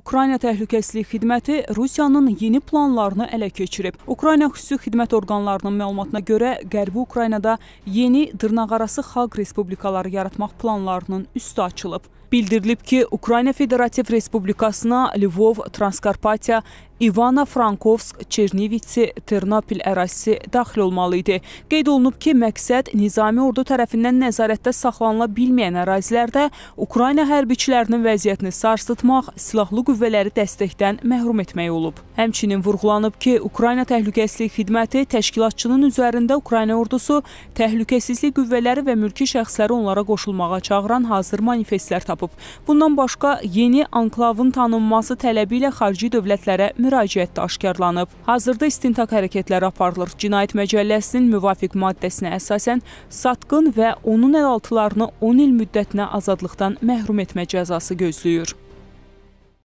Ukrayna Təhlükəsizlik Xidməti Rusiyanın yeni planlarını ələ keçirib. Ukrayna xüsusi xidmət orqanlarının məlumatına görə Qərbi Ukraynada yeni dırnaqarası xalq respublikaları yaratmaq planlarının üstü açılıb. Bildirilib ki, Ukrayna Federativ Respublikasına Lvov, Transkarpatiya, İvana Frankovsk, Çernivitsi, Ternapil ərazisi daxil olmalı idi. Qeyd olunub ki, məqsəd nizami ordu tərəfindən nəzarətdə saxlanıla bilməyən ərazilərdə Ukrayna hərbiçilərinin vəziyyətini sarsıtmaq, silahlı qüvvələri dəstəkdən məhrum etmək olub. Həmçinin vurğulanıb ki, Ukrayna Təhlükəsizlik Xidməti təşkilatçının üzərində Ukrayna ordusu təhlükəsizlik qüvvələri və mülki şəxsləri onlara qoşulmağa çağıran hazır manifestlər tapıb tapıb. Bundan başqa yeni anklavın tanınması tələbi ilə xarici dövlətlərə müraciət də aşkarlanıb. Hazırda istintaq hərəkətləri aparılır. Cinayət Məcəlləsinin müvafiq maddəsinə əsasən satqın və onun əlaltılarını 10 il müddətinə azadlıqdan məhrum etmə cəzası gözləyir.